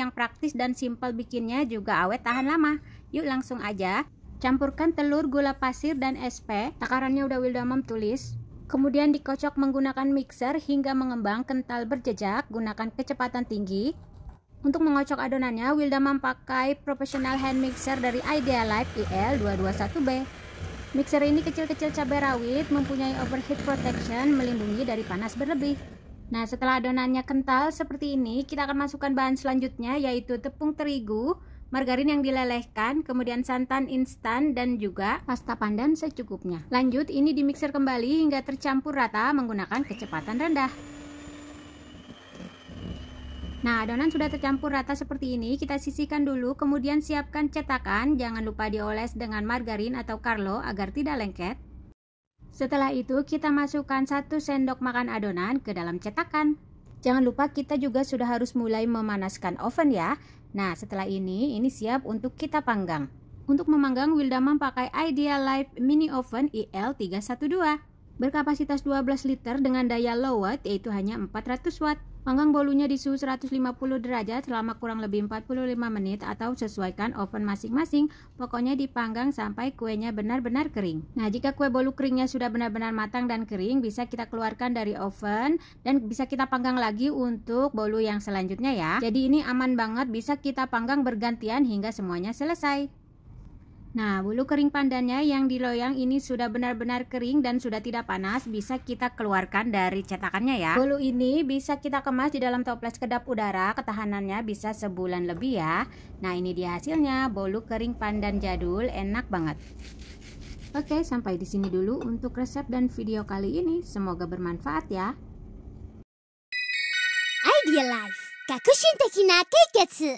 yang praktis dan simple bikinnya juga awet tahan lama. Yuk langsung aja. Campurkan telur, gula pasir, dan SP. Takarannya udah Wildamam tulis. Kemudian dikocok menggunakan mixer hingga mengembang kental berjejak. Gunakan kecepatan tinggi. Untuk mengocok adonannya, Wilda pakai professional hand mixer dari Idealife IL221B. Mixer ini kecil-kecil cabai rawit, mempunyai overheat protection, melindungi dari panas berlebih. Nah, setelah adonannya kental seperti ini, kita akan masukkan bahan selanjutnya yaitu tepung terigu, margarin yang dilelehkan, kemudian santan instan dan juga pasta pandan secukupnya. Lanjut, ini dimixer kembali hingga tercampur rata menggunakan kecepatan rendah. Nah, adonan sudah tercampur rata seperti ini, kita sisihkan dulu, kemudian siapkan cetakan. Jangan lupa dioles dengan margarin atau carlo agar tidak lengket. Setelah itu kita masukkan 1 sendok makan adonan ke dalam cetakan. Jangan lupa kita juga sudah harus mulai memanaskan oven ya. Nah setelah ini, ini siap untuk kita panggang. Untuk memanggang Wildaman pakai Idealife Life Mini Oven IL312 berkapasitas 12 liter dengan daya low watt yaitu hanya 400 watt. Panggang bolunya di suhu 150 derajat selama kurang lebih 45 menit atau sesuaikan oven masing-masing. Pokoknya dipanggang sampai kuenya benar-benar kering. Nah, jika kue bolu keringnya sudah benar-benar matang dan kering, bisa kita keluarkan dari oven dan bisa kita panggang lagi untuk bolu yang selanjutnya ya. Jadi ini aman banget, bisa kita panggang bergantian hingga semuanya selesai. Nah, bulu kering pandannya yang di loyang ini sudah benar-benar kering dan sudah tidak panas, bisa kita keluarkan dari cetakannya ya. Bulu ini bisa kita kemas di dalam toples kedap udara, ketahanannya bisa sebulan lebih ya. Nah, ini dia hasilnya, bolu kering pandan jadul, enak banget. Oke, sampai di sini dulu untuk resep dan video kali ini. Semoga bermanfaat ya. Idealize, Life, Kakushin Tekina Keiketsu